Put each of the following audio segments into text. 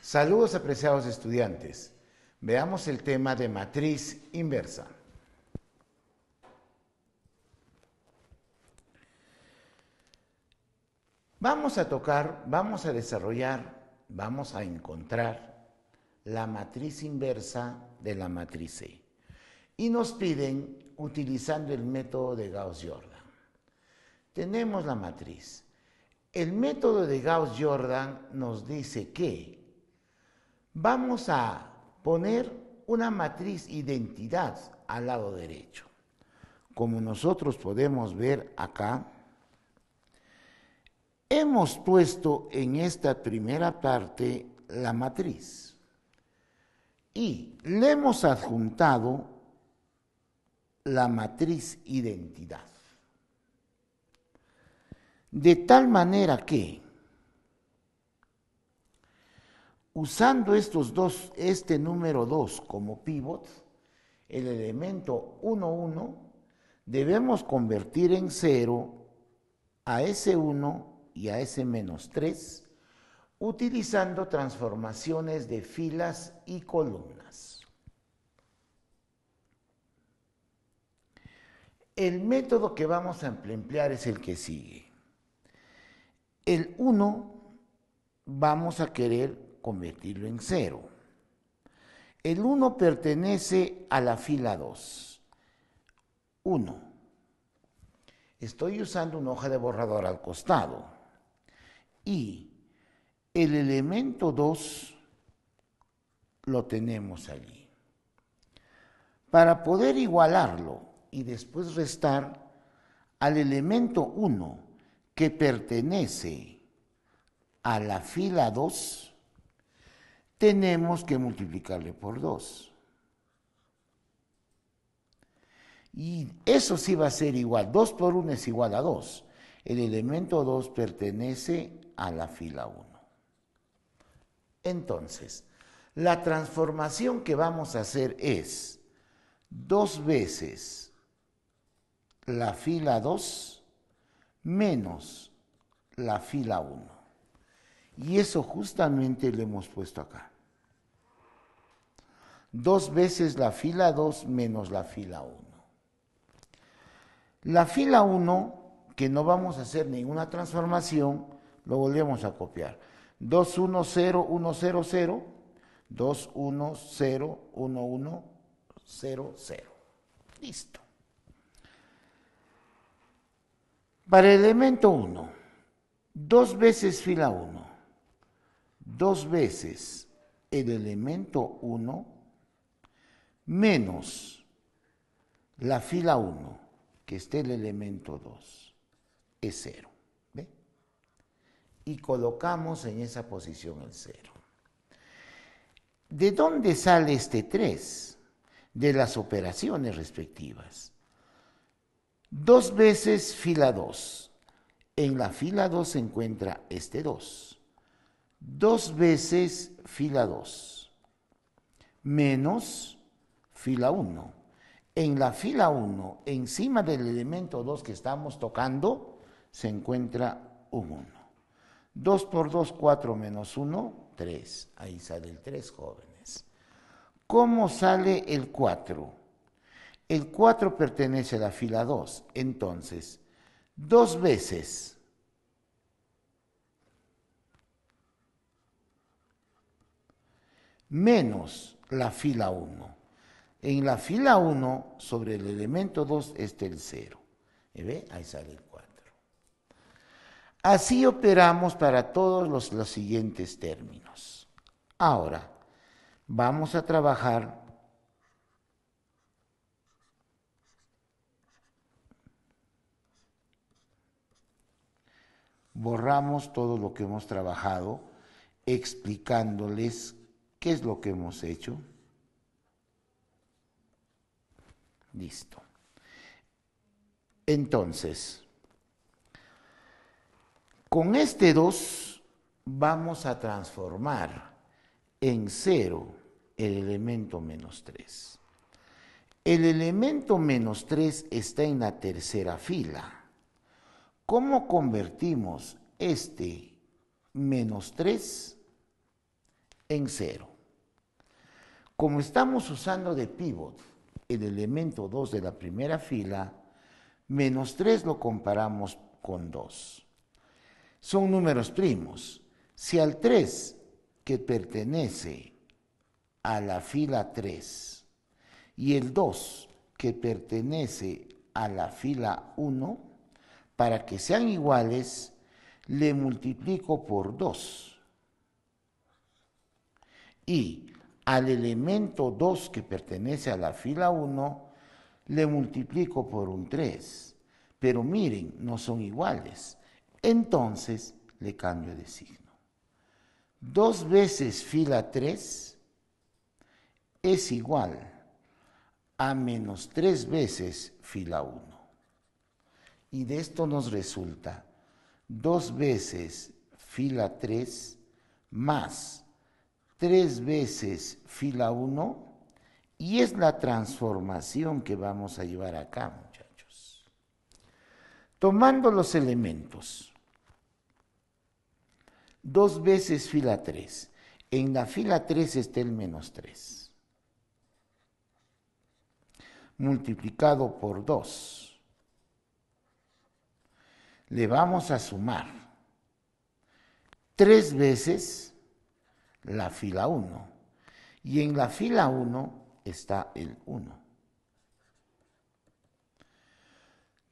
Saludos apreciados estudiantes. Veamos el tema de matriz inversa. Vamos a tocar, vamos a desarrollar, vamos a encontrar la matriz inversa de la matriz C. Y nos piden utilizando el método de Gauss-Jordan. Tenemos la matriz. El método de Gauss-Jordan nos dice que Vamos a poner una matriz identidad al lado derecho. Como nosotros podemos ver acá, hemos puesto en esta primera parte la matriz y le hemos adjuntado la matriz identidad. De tal manera que Usando estos dos, este número 2 como pivot, el elemento 1, 1, debemos convertir en 0 a ese 1 y a ese menos 3 utilizando transformaciones de filas y columnas. El método que vamos a emplear es el que sigue. El 1 vamos a querer convertirlo en cero. El 1 pertenece a la fila 2. 1. Estoy usando una hoja de borrador al costado. Y el elemento 2 lo tenemos allí. Para poder igualarlo y después restar al elemento 1 que pertenece a la fila 2, tenemos que multiplicarle por 2. Y eso sí va a ser igual. 2 por 1 es igual a 2. El elemento 2 pertenece a la fila 1. Entonces, la transformación que vamos a hacer es dos veces la fila 2 menos la fila 1. Y eso justamente lo hemos puesto acá. Dos veces la fila 2 menos la fila 1. La fila 1, que no vamos a hacer ninguna transformación, lo volvemos a copiar. 2, 1, 0, 1, 0, 0. 2, 1, 0, 1, 1, 0, 0. Listo. Para el elemento 1, dos veces fila 1, dos veces el elemento 1 menos la fila 1, que esté el elemento 2, es 0. ¿Ve? Y colocamos en esa posición el 0. ¿De dónde sale este 3? De las operaciones respectivas. Dos veces fila 2. En la fila 2 se encuentra este 2. Dos veces fila 2. Menos fila 1. En la fila 1, encima del elemento 2 que estamos tocando, se encuentra un 1. 2 por 2, 4 menos 1, 3. Ahí sale el 3, jóvenes. ¿Cómo sale el 4? El 4 pertenece a la fila 2. Entonces, dos veces. menos la fila 1 en la fila 1, sobre el elemento 2, está el 0. ¿Eh, ¿Ve? Ahí sale el 4. Así operamos para todos los, los siguientes términos. Ahora, vamos a trabajar borramos todo lo que hemos trabajado explicándoles qué es lo que hemos hecho. Listo. Entonces, con este 2 vamos a transformar en 0 el elemento menos 3. El elemento menos 3 está en la tercera fila. ¿Cómo convertimos este menos 3 en 0? Como estamos usando de pivot el elemento 2 de la primera fila, menos 3 lo comparamos con 2. Son números primos. Si al 3, que pertenece a la fila 3, y el 2, que pertenece a la fila 1, para que sean iguales, le multiplico por 2. Y al elemento 2 que pertenece a la fila 1, le multiplico por un 3. Pero miren, no son iguales. Entonces le cambio de signo. Dos veces fila 3 es igual a menos 3 veces fila 1. Y de esto nos resulta dos veces fila 3 más tres veces fila 1 y es la transformación que vamos a llevar acá, muchachos. Tomando los elementos, dos veces fila 3. En la fila 3 está el menos 3. Multiplicado por 2. Le vamos a sumar tres veces la fila 1. Y en la fila 1 está el 1.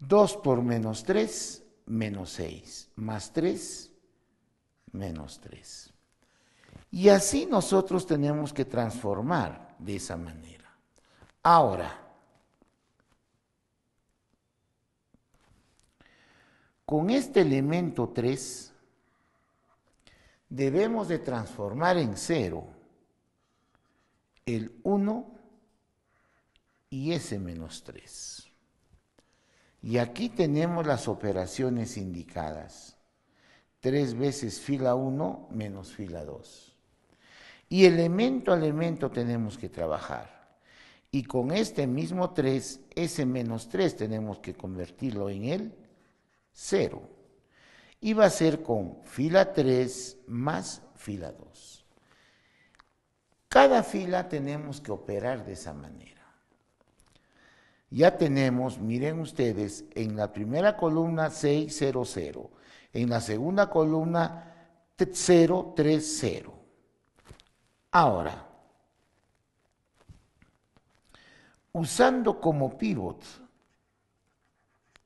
2 por menos 3, menos 6, más 3, menos 3. Y así nosotros tenemos que transformar de esa manera. Ahora, con este elemento 3, debemos de transformar en cero el 1 y ese menos 3. Y aquí tenemos las operaciones indicadas. 3 veces fila 1 menos fila 2. Y elemento a elemento tenemos que trabajar. Y con este mismo 3, S menos 3 tenemos que convertirlo en el 0 y va a ser con fila 3 más fila 2. Cada fila tenemos que operar de esa manera. Ya tenemos, miren ustedes, en la primera columna 600, en la segunda columna 030. Ahora, usando como pivot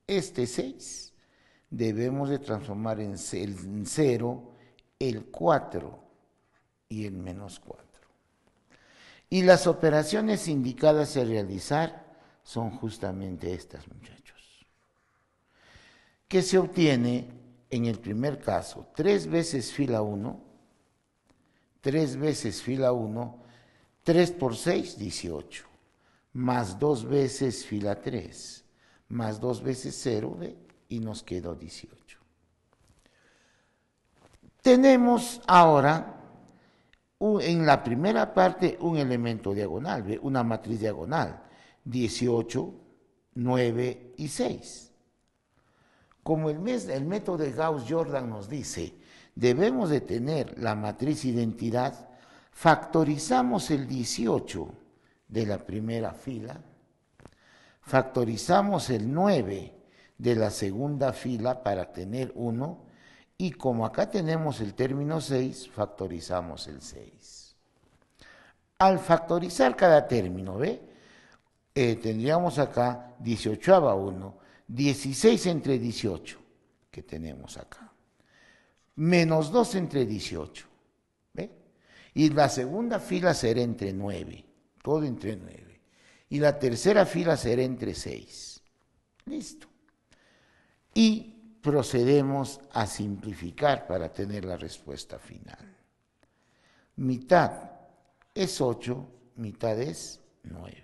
este 6, debemos de transformar en 0 el 4 y el menos 4. Y las operaciones indicadas a realizar son justamente estas, muchachos. Que se obtiene en el primer caso 3 veces fila 1, 3 veces fila 1, 3 por 6, 18, más 2 veces fila 3, más 2 veces 0, de y nos quedó 18. Tenemos ahora en la primera parte un elemento diagonal, una matriz diagonal, 18, 9 y 6. Como el, mes, el método de Gauss-Jordan nos dice, debemos de tener la matriz identidad, factorizamos el 18 de la primera fila, factorizamos el 9 de la segunda fila para tener 1 y como acá tenemos el término 6, factorizamos el 6. Al factorizar cada término, ¿ve? Eh, tendríamos acá 18 a 1, 16 entre 18 que tenemos acá, menos 2 entre 18, ¿ve? Y la segunda fila será entre 9, todo entre 9. Y la tercera fila será entre 6. Listo y procedemos a simplificar para tener la respuesta final. Mitad es 8, mitad es 9.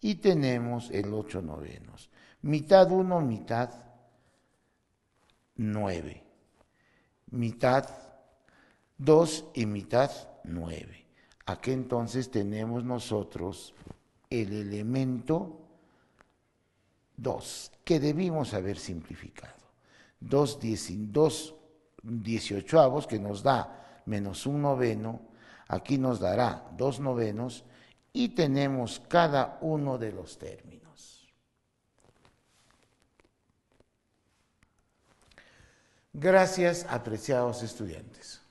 Y tenemos el 8 novenos. Mitad 1, mitad 9. Mitad 2 y mitad 9. Aquí entonces tenemos nosotros el elemento Dos, que debimos haber simplificado. Dos dieciochoavos, que nos da menos un noveno, aquí nos dará dos novenos y tenemos cada uno de los términos. Gracias, apreciados estudiantes.